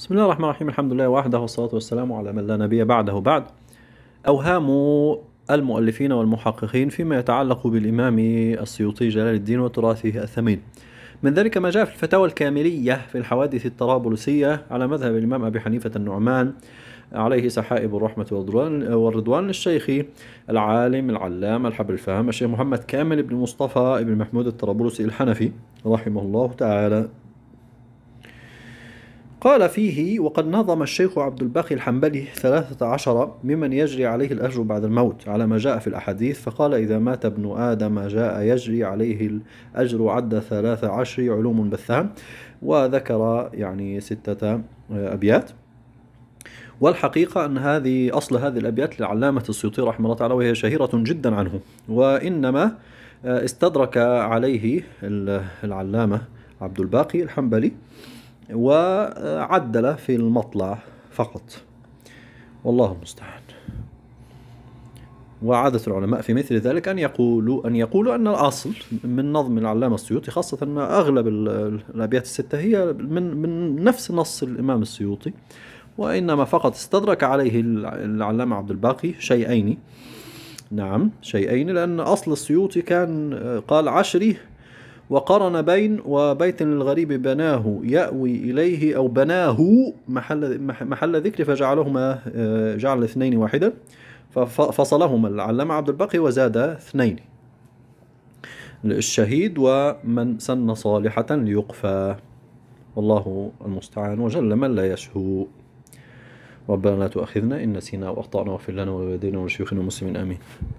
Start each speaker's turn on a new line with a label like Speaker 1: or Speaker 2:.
Speaker 1: بسم الله الرحمن الرحيم الحمد لله وحده والصلاة والسلام على من لا نبي بعده بعد أوهام المؤلفين والمحققين فيما يتعلق بالإمام السيوطي جلال الدين وتراثه الثمين من ذلك ما جاء في الفتاوى الكاملية في الحوادث الطرابلسية على مذهب الإمام أبي حنيفة النعمان عليه سحائب الرحمة والرضوان الشيخ العالم العلام الحب الفهم الشيخ محمد كامل بن مصطفى بن محمود الطرابلسي الحنفي رحمه الله تعالى قال فيه وقد نظم الشيخ عبد الباقي الحنبلي ثلاثة عشر ممن يجري عليه الأجر بعد الموت على ما جاء في الأحاديث فقال إذا مات ابن آدم جاء يجري عليه الأجر عد ثلاثة عشر علوم بثها وذكر يعني ستة أبيات والحقيقة أن هذه أصل هذه الأبيات للعلامة السيوطي رحمه الله تعالى وهي شهيرة جدا عنه وإنما آه، استدرك عليه العلامة عبد الباقي الحنبلي وعدل في المطلع فقط والله المستعان وعادة العلماء في مثل ذلك أن يقولوا أن يقولوا أن الأصل من نظم العلامة السيوطي خاصة أن أغلب الأبيات الستة هي من من نفس نص الإمام السيوطي وإنما فقط استدرك عليه العلامة عبد الباقي شيئين نعم شيئين لأن أصل السيوطي كان آه، قال عشري وقرن بين وبيت للغريب بناه يأوي إليه أو بناه محل, محل ذكر فجعلهما آه، جعل الاثنين واحدا ففصلهما العلامة عبد الباقي وزاد اثنين الشهيد ومن سن صالحة ليقفى والله المستعان وجل من لا يشهو ربنا لا تؤاخذنا إن نسينا وأخطأنا واغفر لنا ولوالدينا ولشيوخنا المسلمين آمين